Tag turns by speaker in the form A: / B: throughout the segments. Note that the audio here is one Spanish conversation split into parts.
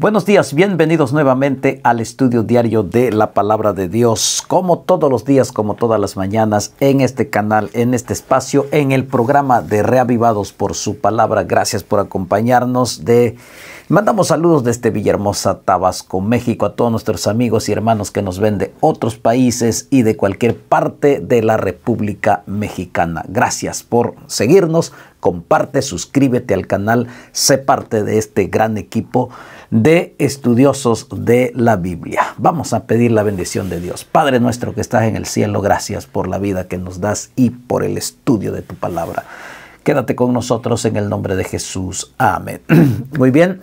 A: Buenos días, bienvenidos nuevamente al estudio diario de la palabra de Dios, como todos los días, como todas las mañanas, en este canal, en este espacio, en el programa de Reavivados por su palabra. Gracias por acompañarnos. De... Mandamos saludos desde Villahermosa, Tabasco, México, a todos nuestros amigos y hermanos que nos ven de otros países y de cualquier parte de la República Mexicana. Gracias por seguirnos, comparte, suscríbete al canal, sé parte de este gran equipo de estudiosos de la Biblia. Vamos a pedir la bendición de Dios. Padre nuestro que estás en el cielo, gracias por la vida que nos das y por el estudio de tu palabra. Quédate con nosotros en el nombre de Jesús. Amén. Muy bien.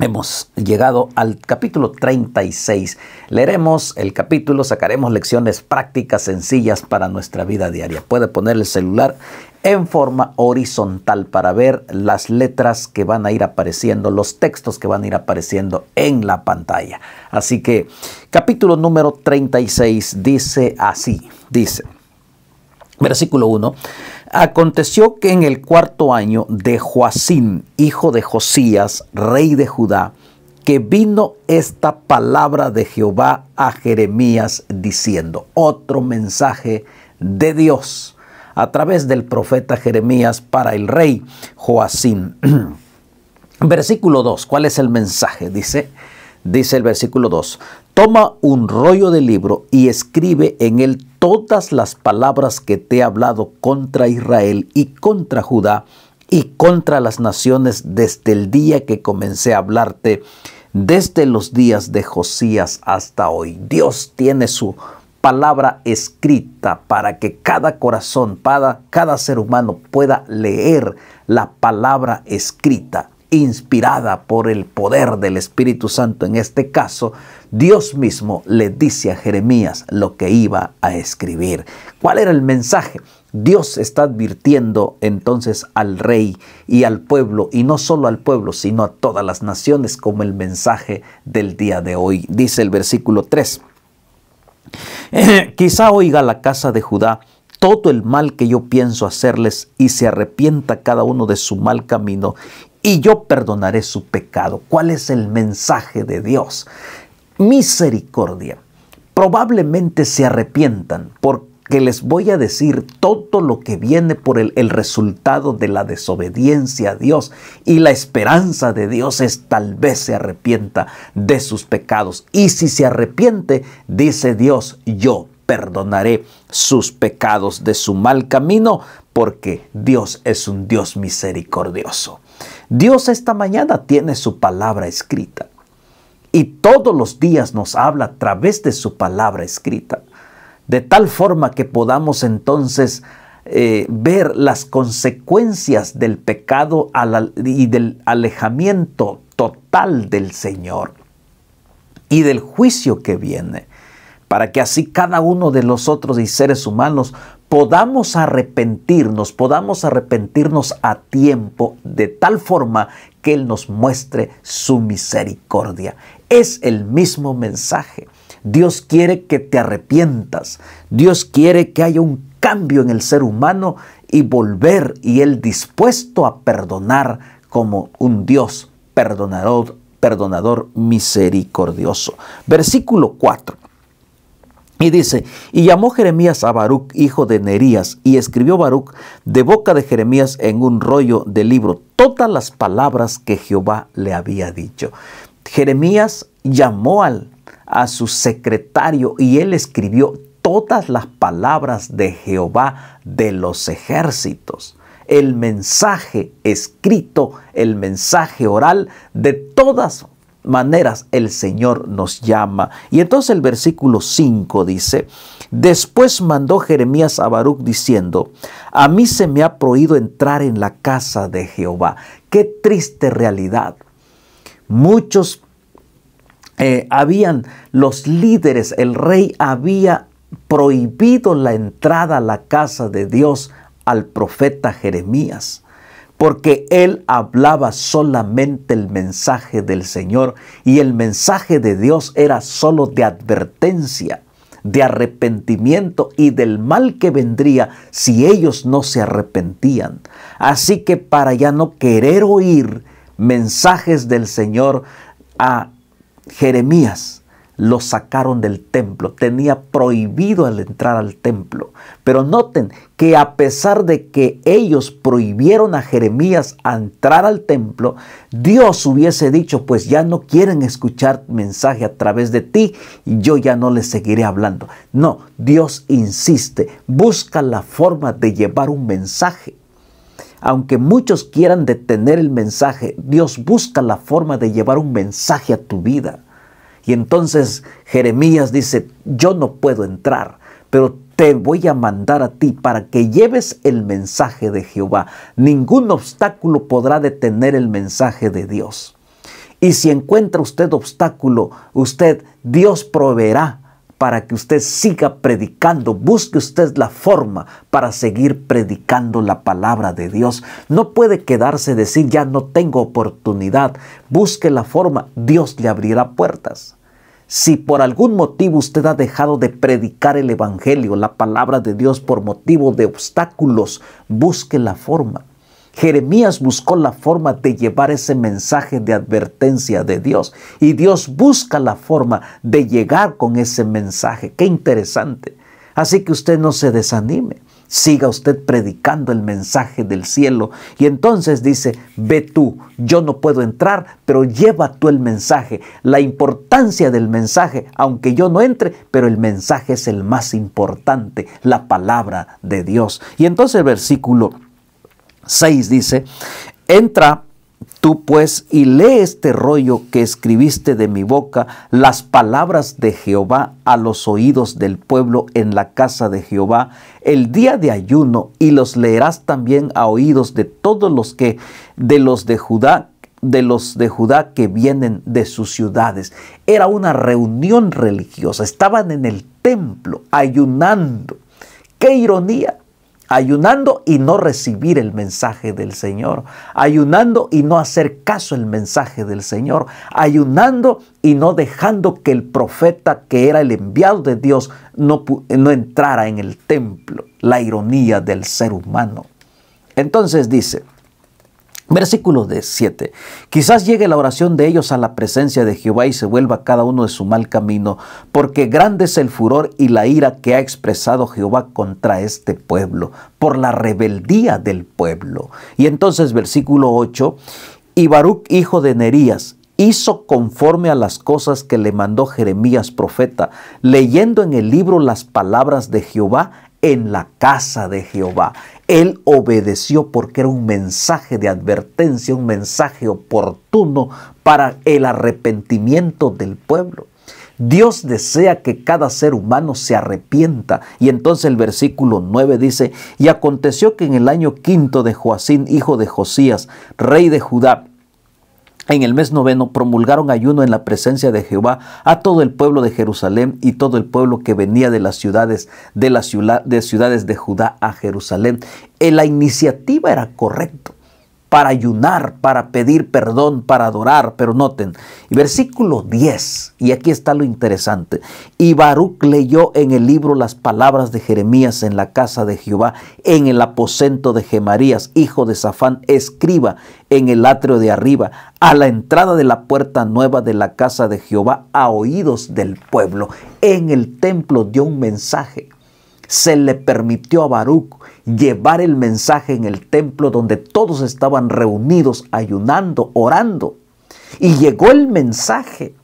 A: Hemos llegado al capítulo 36. Leeremos el capítulo, sacaremos lecciones prácticas sencillas para nuestra vida diaria. Puede poner el celular en forma horizontal para ver las letras que van a ir apareciendo, los textos que van a ir apareciendo en la pantalla. Así que capítulo número 36 dice así, dice, versículo 1, aconteció que en el cuarto año de Joacín, hijo de Josías, rey de Judá, que vino esta palabra de Jehová a Jeremías diciendo, otro mensaje de Dios a través del profeta Jeremías para el rey Joacín. Versículo 2, ¿cuál es el mensaje? Dice, dice el versículo 2, toma un rollo de libro y escribe en él todas las palabras que te he hablado contra Israel y contra Judá y contra las naciones desde el día que comencé a hablarte, desde los días de Josías hasta hoy. Dios tiene su palabra escrita para que cada corazón, cada, cada ser humano pueda leer la palabra escrita inspirada por el poder del Espíritu Santo en este caso, Dios mismo le dice a Jeremías lo que iba a escribir. ¿Cuál era el mensaje? Dios está advirtiendo entonces al rey y al pueblo, y no solo al pueblo, sino a todas las naciones, como el mensaje del día de hoy. Dice el versículo 3. Quizá oiga la casa de Judá todo el mal que yo pienso hacerles y se arrepienta cada uno de su mal camino y yo perdonaré su pecado. ¿Cuál es el mensaje de Dios? Misericordia. Probablemente se arrepientan por que les voy a decir todo lo que viene por el, resultado de la desobediencia a Dios y la esperanza de Dios es tal vez se arrepienta de sus pecados. Y si se arrepiente, dice Dios, yo perdonaré sus pecados de su mal camino porque Dios es un Dios misericordioso. Dios esta mañana tiene su palabra escrita y todos los días nos habla a través de su palabra escrita de tal forma que podamos entonces eh, ver las consecuencias del pecado y del alejamiento total del Señor y del juicio que viene, para que así cada uno de nosotros y seres humanos podamos arrepentirnos, podamos arrepentirnos a tiempo, de tal forma que Él nos muestre su misericordia. Es el mismo mensaje. Dios quiere que te arrepientas. Dios quiere que haya un cambio en el ser humano y volver y Él dispuesto a perdonar como un Dios perdonador, perdonador misericordioso. Versículo 4. Y dice, y llamó Jeremías a Baruch, hijo de Nerías, y escribió Baruch de boca de Jeremías en un rollo de libro todas las palabras que Jehová le había dicho. Jeremías llamó al a su secretario y él escribió todas las palabras de Jehová de los ejércitos, el mensaje escrito, el mensaje oral, de todas maneras el Señor nos llama. Y entonces el versículo 5 dice, después mandó Jeremías a Baruch diciendo, a mí se me ha prohibido entrar en la casa de Jehová. Qué triste realidad. Muchos eh, habían los líderes, el rey había prohibido la entrada a la casa de Dios al profeta Jeremías, porque él hablaba solamente el mensaje del Señor y el mensaje de Dios era solo de advertencia, de arrepentimiento y del mal que vendría si ellos no se arrepentían. Así que para ya no querer oír mensajes del Señor, a Jeremías lo sacaron del templo, tenía prohibido el entrar al templo. Pero noten que a pesar de que ellos prohibieron a Jeremías entrar al templo, Dios hubiese dicho, pues ya no quieren escuchar mensaje a través de ti, y yo ya no les seguiré hablando. No, Dios insiste, busca la forma de llevar un mensaje aunque muchos quieran detener el mensaje, Dios busca la forma de llevar un mensaje a tu vida. Y entonces Jeremías dice, yo no puedo entrar, pero te voy a mandar a ti para que lleves el mensaje de Jehová. Ningún obstáculo podrá detener el mensaje de Dios. Y si encuentra usted obstáculo, usted, Dios proveerá para que usted siga predicando. Busque usted la forma para seguir predicando la palabra de Dios. No puede quedarse decir ya no tengo oportunidad. Busque la forma, Dios le abrirá puertas. Si por algún motivo usted ha dejado de predicar el Evangelio, la palabra de Dios por motivo de obstáculos, busque la forma. Jeremías buscó la forma de llevar ese mensaje de advertencia de Dios y Dios busca la forma de llegar con ese mensaje. Qué interesante. Así que usted no se desanime. Siga usted predicando el mensaje del cielo. Y entonces dice, ve tú, yo no puedo entrar, pero lleva tú el mensaje. La importancia del mensaje, aunque yo no entre, pero el mensaje es el más importante, la palabra de Dios. Y entonces el versículo 6 dice, entra tú pues y lee este rollo que escribiste de mi boca, las palabras de Jehová a los oídos del pueblo en la casa de Jehová, el día de ayuno, y los leerás también a oídos de todos los que, de los de Judá, de los de Judá que vienen de sus ciudades. Era una reunión religiosa, estaban en el templo ayunando. ¡Qué ironía! ayunando y no recibir el mensaje del Señor, ayunando y no hacer caso el mensaje del Señor, ayunando y no dejando que el profeta que era el enviado de Dios no, no entrara en el templo, la ironía del ser humano. Entonces dice, Versículo 7. Quizás llegue la oración de ellos a la presencia de Jehová y se vuelva cada uno de su mal camino, porque grande es el furor y la ira que ha expresado Jehová contra este pueblo, por la rebeldía del pueblo. Y entonces versículo 8. Y Baruch, hijo de Nerías, hizo conforme a las cosas que le mandó Jeremías profeta, leyendo en el libro las palabras de Jehová en la casa de Jehová. Él obedeció porque era un mensaje de advertencia, un mensaje oportuno para el arrepentimiento del pueblo. Dios desea que cada ser humano se arrepienta. Y entonces el versículo 9 dice, y aconteció que en el año quinto de Joacín, hijo de Josías, rey de Judá, en el mes noveno promulgaron ayuno en la presencia de Jehová a todo el pueblo de Jerusalén y todo el pueblo que venía de las ciudades de, ciudades de Judá a Jerusalén. Eh, la iniciativa era correcta para ayunar, para pedir perdón, para adorar. Pero noten, versículo 10, y aquí está lo interesante. Y Baruch leyó en el libro las palabras de Jeremías en la casa de Jehová, en el aposento de Gemarías, hijo de Safán, escriba en el atrio de arriba, a la entrada de la puerta nueva de la casa de Jehová, a oídos del pueblo. En el templo dio un mensaje se le permitió a Baruch llevar el mensaje en el templo donde todos estaban reunidos, ayunando, orando. Y llegó el mensaje,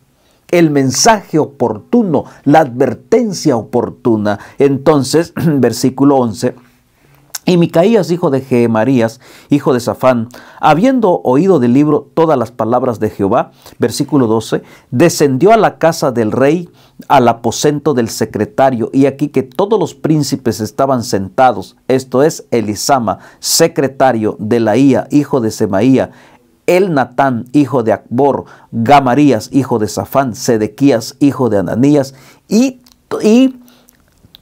A: el mensaje oportuno, la advertencia oportuna. Entonces, versículo 11, y Micaías, hijo de Gemarías, hijo de Safán, habiendo oído del libro todas las palabras de Jehová, versículo 12, descendió a la casa del rey, al aposento del secretario, y aquí que todos los príncipes estaban sentados, esto es Elisama, secretario de Laía, hijo de Semaía, el Natán, hijo de Acbor, Gamarías, hijo de Safán, Sedequías, hijo de Ananías, y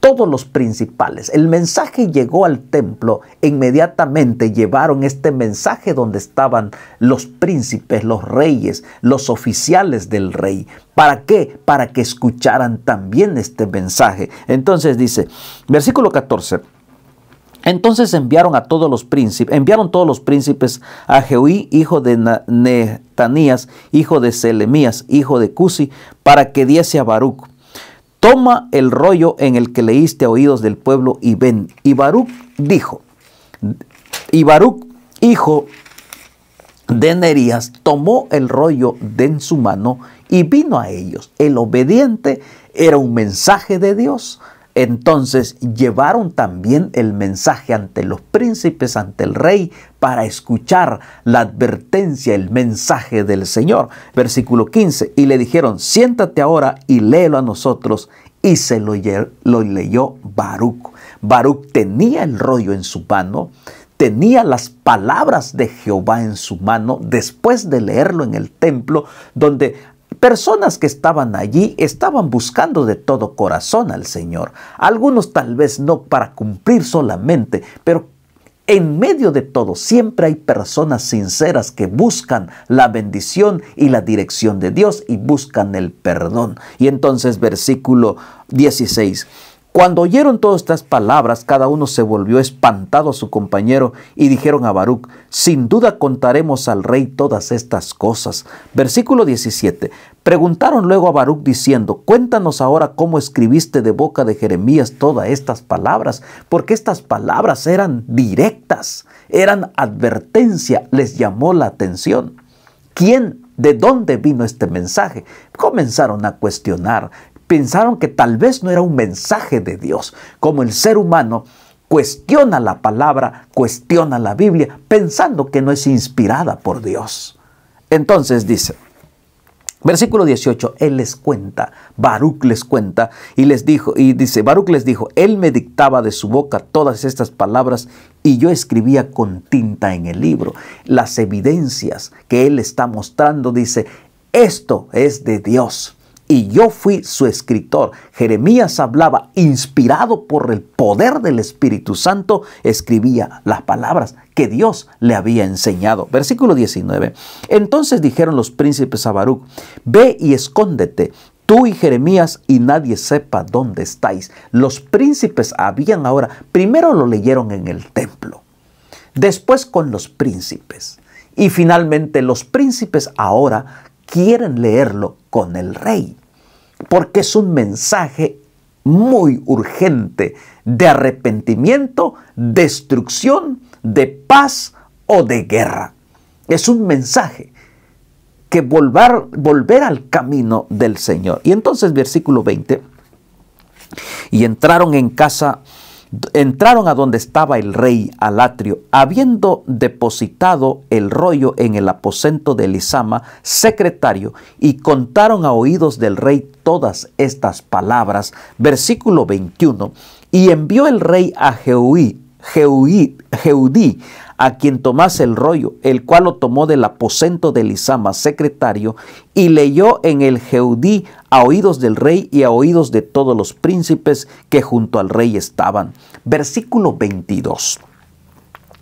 A: todos los principales. El mensaje llegó al templo, inmediatamente llevaron este mensaje donde estaban los príncipes, los reyes, los oficiales del rey. ¿Para qué? Para que escucharan también este mensaje. Entonces dice, versículo 14. Entonces enviaron a todos los príncipes, enviaron todos los príncipes a Jehuí, hijo de Netanías, hijo de Selemías, hijo de Cusi, para que diese a Baruch, toma el rollo en el que leíste oídos del pueblo y ven. Y Baruch dijo, y Baruch, hijo de Nerías, tomó el rollo de en su mano y vino a ellos. El obediente era un mensaje de Dios entonces llevaron también el mensaje ante los príncipes, ante el rey, para escuchar la advertencia, el mensaje del Señor. Versículo 15, y le dijeron, siéntate ahora y léelo a nosotros. Y se lo, leyó Baruch. Baruch tenía el rollo en su mano, tenía las palabras de Jehová en su mano después de leerlo en el templo, donde Personas que estaban allí estaban buscando de todo corazón al Señor. Algunos tal vez no para cumplir solamente, pero en medio de todo siempre hay personas sinceras que buscan la bendición y la dirección de Dios y buscan el perdón. Y entonces versículo 16. Cuando oyeron todas estas palabras, cada uno se volvió espantado a su compañero y dijeron a Baruch, sin duda contaremos al rey todas estas cosas. Versículo 17, Preguntaron luego a Baruch diciendo, cuéntanos ahora cómo escribiste de boca de Jeremías todas estas palabras, porque estas palabras eran directas, eran advertencia, les llamó la atención. ¿Quién? ¿De dónde vino este mensaje? Comenzaron a cuestionar, pensaron que tal vez no era un mensaje de Dios, como el ser humano cuestiona la palabra, cuestiona la Biblia, pensando que no es inspirada por Dios. Entonces dice, Versículo 18, él les cuenta, Baruch les cuenta y les dijo y dice, Baruch les dijo, él me dictaba de su boca todas estas palabras y yo escribía con tinta en el libro. Las evidencias que él está mostrando dice, esto es de Dios y yo fui su escritor. Jeremías hablaba, inspirado por el poder del Espíritu Santo, escribía las palabras que Dios le había enseñado. Versículo 19. Entonces dijeron los príncipes a Baruch, ve y escóndete, tú y Jeremías y nadie sepa dónde estáis. Los príncipes habían ahora, primero lo leyeron en el templo, después con los príncipes y finalmente los príncipes ahora quieren leerlo con el rey, porque es un mensaje muy urgente de arrepentimiento, destrucción, de paz o de guerra. Es un mensaje que volver, al camino del Señor. Y entonces versículo 20, y entraron en casa entraron a donde estaba el rey al atrio, habiendo depositado el rollo en el aposento de Elisama, secretario, y contaron a oídos del rey todas estas palabras. Versículo 21. Y envió el rey a Jeudí, a quien tomase el rollo, el cual lo tomó del aposento de Lisama, secretario, y leyó en el Jeudí a oídos del rey y a oídos de todos los príncipes que junto al rey estaban. Versículo 22.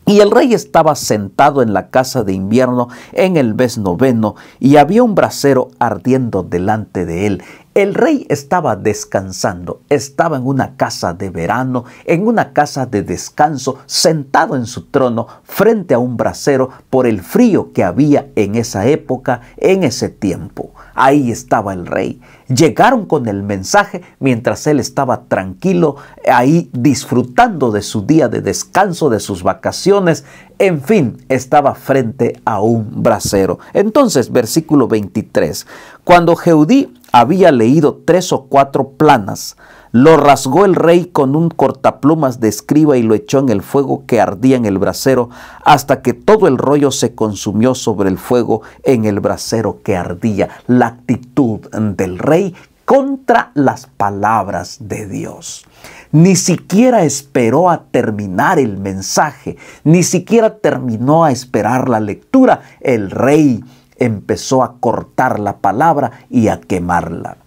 A: Y el rey estaba sentado en la casa de invierno en el mes noveno y había un brasero ardiendo delante de él. El rey estaba descansando, estaba en una casa de verano, en una casa de descanso, sentado en su trono frente a un brasero por el frío que había en esa época, en ese tiempo. Ahí estaba el rey llegaron con el mensaje mientras él estaba tranquilo ahí disfrutando de su día de descanso, de sus vacaciones, en fin, estaba frente a un brasero. Entonces, versículo 23, cuando Jeudí había leído tres o cuatro planas, lo rasgó el rey con un cortaplumas de escriba y lo echó en el fuego que ardía en el brasero, hasta que todo el rollo se consumió sobre el fuego en el brasero que ardía. La actitud del rey contra las palabras de Dios. Ni siquiera esperó a terminar el mensaje, ni siquiera terminó a esperar la lectura. El rey empezó a cortar la palabra y a quemarla.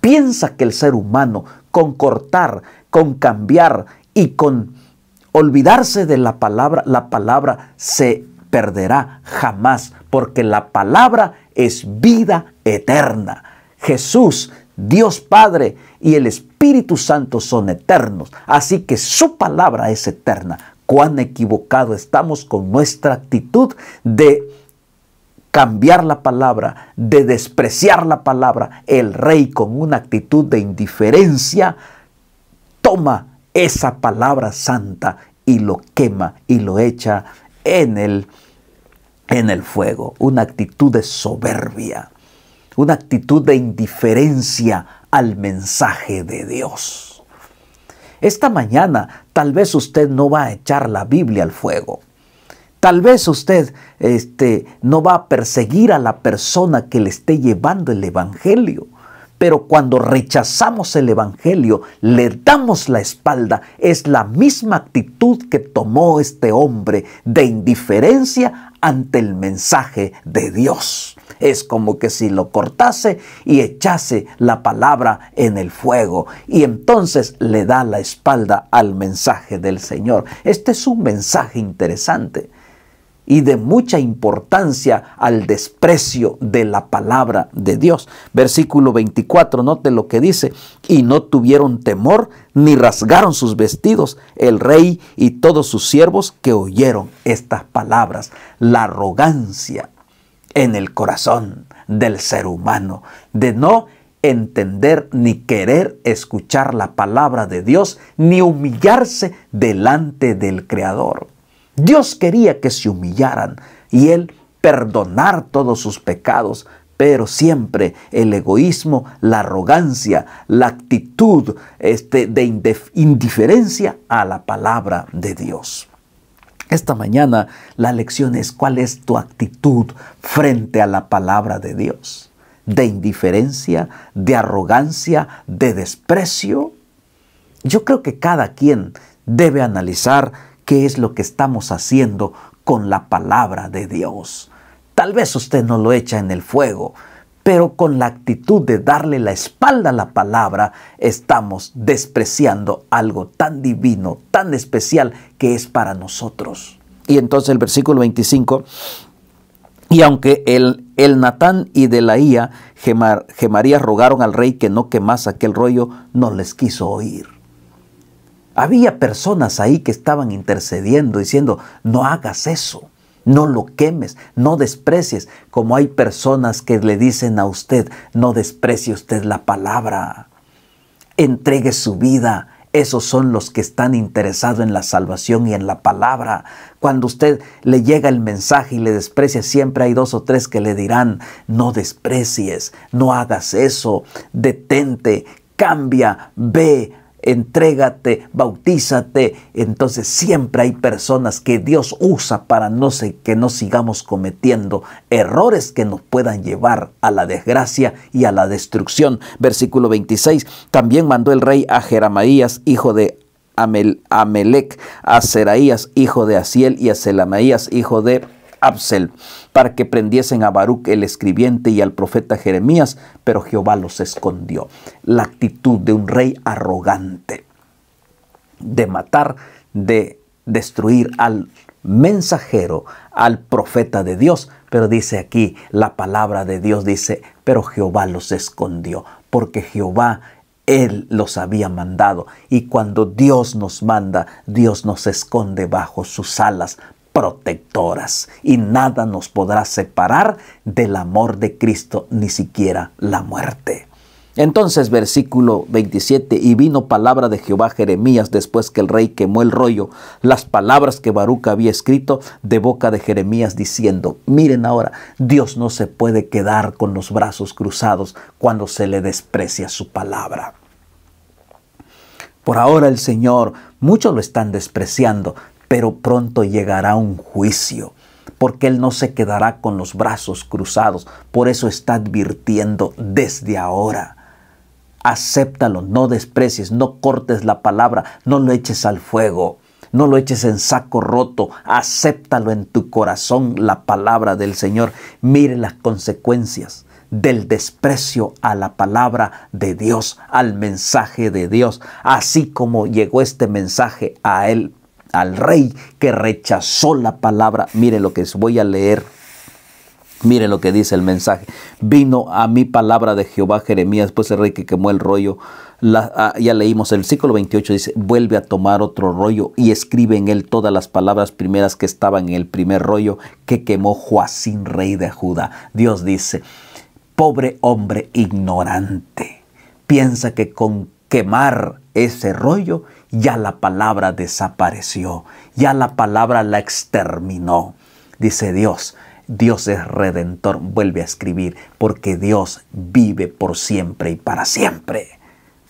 A: Piensa que el ser humano con cortar, con cambiar y con olvidarse de la palabra, la palabra se perderá jamás, porque la palabra es vida eterna. Jesús, Dios Padre y el Espíritu Santo son eternos, así que su palabra es eterna. Cuán equivocado estamos con nuestra actitud de cambiar la palabra, de despreciar la palabra, el rey con una actitud de indiferencia toma esa palabra santa y lo quema y lo echa en el, en el fuego. Una actitud de soberbia, una actitud de indiferencia al mensaje de Dios. Esta mañana tal vez usted no va a echar la Biblia al fuego. Tal vez usted este, no va a perseguir a la persona que le esté llevando el Evangelio, pero cuando rechazamos el Evangelio, le damos la espalda, es la misma actitud que tomó este hombre de indiferencia ante el mensaje de Dios. Es como que si lo cortase y echase la palabra en el fuego y entonces le da la espalda al mensaje del Señor. Este es un mensaje interesante y de mucha importancia al desprecio de la palabra de Dios. Versículo 24, note lo que dice, y no tuvieron temor ni rasgaron sus vestidos el rey y todos sus siervos que oyeron estas palabras. La arrogancia en el corazón del ser humano, de no entender ni querer escuchar la palabra de Dios, ni humillarse delante del Creador. Dios quería que se humillaran y Él perdonar todos sus pecados, pero siempre el egoísmo, la arrogancia, la actitud este, de indiferencia a la palabra de Dios. Esta mañana la lección es cuál es tu actitud frente a la palabra de Dios. De indiferencia, de arrogancia, de desprecio. Yo creo que cada quien debe analizar qué es lo que estamos haciendo con la palabra de Dios. Tal vez usted no lo echa en el fuego, pero con la actitud de darle la espalda a la palabra, estamos despreciando algo tan divino, tan especial que es para nosotros. Y entonces el versículo 25, y aunque el, el Natán y de Delaía, Gemarías rogaron al rey que no quemase aquel rollo, no les quiso oír. Había personas ahí que estaban intercediendo, diciendo, no hagas eso, no lo quemes, no desprecies, como hay personas que le dicen a usted, no desprecie usted la palabra, entregue su vida. Esos son los que están interesados en la salvación y en la palabra. Cuando usted le llega el mensaje y le desprecia, siempre hay dos o tres que le dirán, no desprecies, no hagas eso, detente, cambia, ve, entrégate, bautízate. Entonces siempre hay personas que Dios usa para no sé, que no sigamos cometiendo errores que nos puedan llevar a la desgracia y a la destrucción. Versículo 26. También mandó el rey a Jeramaías, hijo de Amelec, a Seraías, hijo de Asiel, y a Selamaías, hijo de para que prendiesen a Baruch el escribiente y al profeta Jeremías, pero Jehová los escondió. La actitud de un rey arrogante de matar, de destruir al mensajero, al profeta de Dios. Pero dice aquí, la palabra de Dios dice, pero Jehová los escondió, porque Jehová él los había mandado. Y cuando Dios nos manda, Dios nos esconde bajo sus alas protectoras y nada nos podrá separar del amor de Cristo, ni siquiera la muerte. Entonces, versículo 27, y vino palabra de Jehová Jeremías después que el rey quemó el rollo, las palabras que Baruch había escrito de boca de Jeremías diciendo, miren ahora, Dios no se puede quedar con los brazos cruzados cuando se le desprecia su palabra. Por ahora el Señor, muchos lo están despreciando, pero pronto llegará un juicio, porque Él no se quedará con los brazos cruzados. Por eso está advirtiendo desde ahora. Acéptalo, no desprecies, no cortes la palabra, no lo eches al fuego, no lo eches en saco roto, acéptalo en tu corazón la palabra del Señor. Mire las consecuencias del desprecio a la palabra de Dios, al mensaje de Dios, así como llegó este mensaje a él al rey que rechazó la palabra. Mire lo que voy a leer. Mire lo que dice el mensaje. Vino a mi palabra de Jehová Jeremías, pues el rey que quemó el rollo. Ah, ya leímos el ciclo 28, dice, vuelve a tomar otro rollo y escribe en él todas las palabras primeras que estaban en el primer rollo que quemó Joacín, rey de Judá. Dios dice, pobre hombre ignorante, piensa que con quemar ese rollo ya la palabra desapareció, ya la palabra la exterminó. Dice Dios, Dios es redentor, vuelve a escribir, porque Dios vive por siempre y para siempre.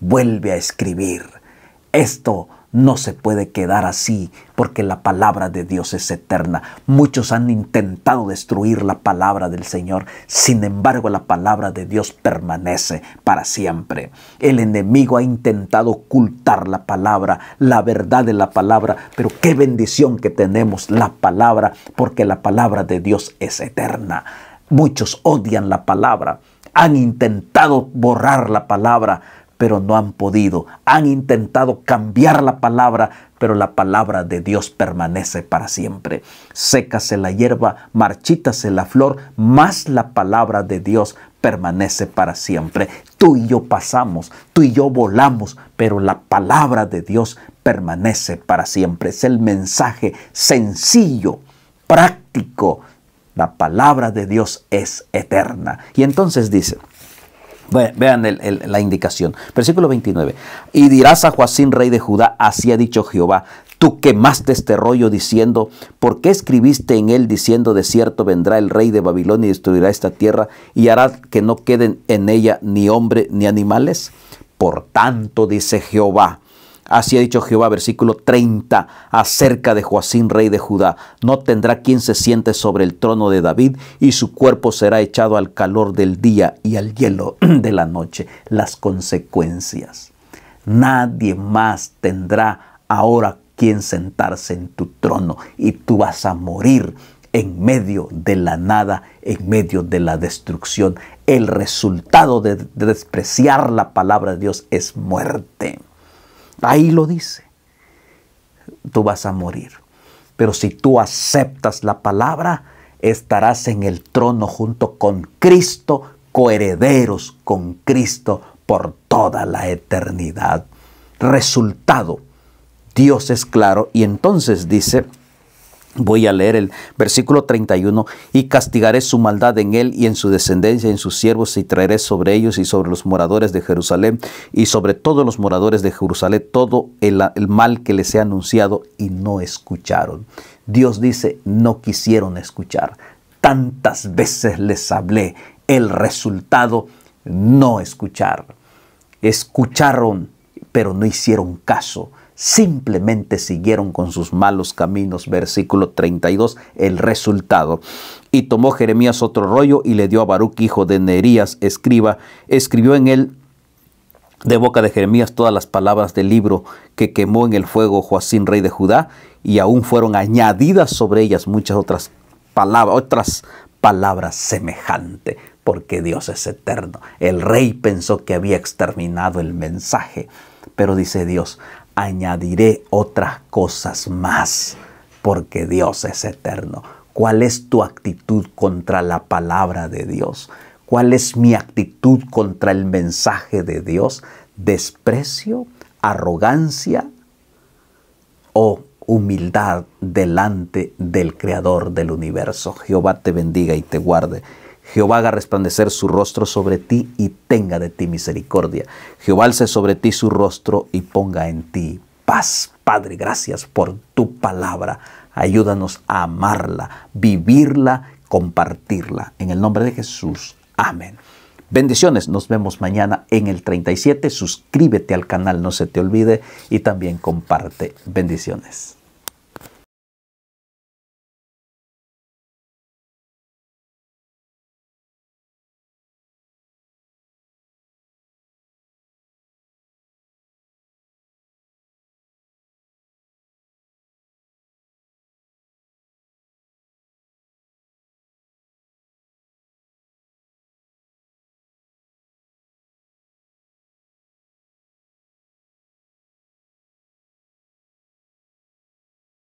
A: Vuelve a escribir. Esto no se puede quedar así porque la palabra de Dios es eterna. Muchos han intentado destruir la palabra del Señor, sin embargo la palabra de Dios permanece para siempre. El enemigo ha intentado ocultar la palabra, la verdad de la palabra, pero qué bendición que tenemos la palabra porque la palabra de Dios es eterna. Muchos odian la palabra, han intentado borrar la palabra, pero no han podido. Han intentado cambiar la palabra, pero la palabra de Dios permanece para siempre. Sécase la hierba, marchítase la flor, más la palabra de Dios permanece para siempre. Tú y yo pasamos, tú y yo volamos, pero la palabra de Dios permanece para siempre. Es el mensaje sencillo, práctico. La palabra de Dios es eterna. Y entonces dice, Vean la indicación. Versículo 29. Y dirás a Joacín, rey de Judá, así ha dicho Jehová, tú quemaste este rollo diciendo, ¿por qué escribiste en él diciendo, de cierto vendrá el rey de Babilonia y destruirá esta tierra y hará que no queden en ella ni hombre ni animales? Por tanto, dice Jehová, Así ha dicho Jehová, versículo 30, acerca de Joacín, rey de Judá. No tendrá quien se siente sobre el trono de David y su cuerpo será echado al calor del día y al hielo de la noche. Las consecuencias. Nadie más tendrá ahora quien sentarse en tu trono y tú vas a morir en medio de la nada, en medio de la destrucción. El resultado de despreciar la palabra de Dios es muerte. Ahí lo dice. Tú vas a morir. Pero si tú aceptas la palabra, estarás en el trono junto con Cristo, coherederos con Cristo por toda la eternidad. Resultado, Dios es claro y entonces dice, Voy a leer el versículo 31, y castigaré su maldad en él y en su descendencia, en sus siervos, y traeré sobre ellos y sobre los moradores de Jerusalén y sobre todos los moradores de Jerusalén todo el, el mal que les he anunciado y no escucharon. Dios dice, no quisieron escuchar. Tantas veces les hablé, el resultado, no escuchar. Escucharon, pero no hicieron caso simplemente siguieron con sus malos caminos. Versículo 32, el resultado. Y tomó Jeremías otro rollo y le dio a Baruch, hijo de Nerías, escriba, escribió en él de boca de Jeremías todas las palabras del libro que quemó en el fuego Joacín, rey de Judá, y aún fueron añadidas sobre ellas muchas otras palabras, otras palabras semejantes, porque Dios es eterno. El rey pensó que había exterminado el mensaje, pero dice Dios, añadiré otras cosas más, porque Dios es eterno. ¿Cuál es tu actitud contra la palabra de Dios? ¿Cuál es mi actitud contra el mensaje de Dios? ¿Desprecio, arrogancia o humildad delante del Creador del universo? Jehová te bendiga y te guarde. Jehová haga resplandecer su rostro sobre ti y tenga de ti misericordia. Jehová alce sobre ti su rostro y ponga en ti paz. Padre, gracias por tu palabra. Ayúdanos a amarla, vivirla, compartirla. En el nombre de Jesús. Amén. Bendiciones, nos vemos mañana en el 37. Suscríbete al canal, no se te olvide, y también comparte. Bendiciones.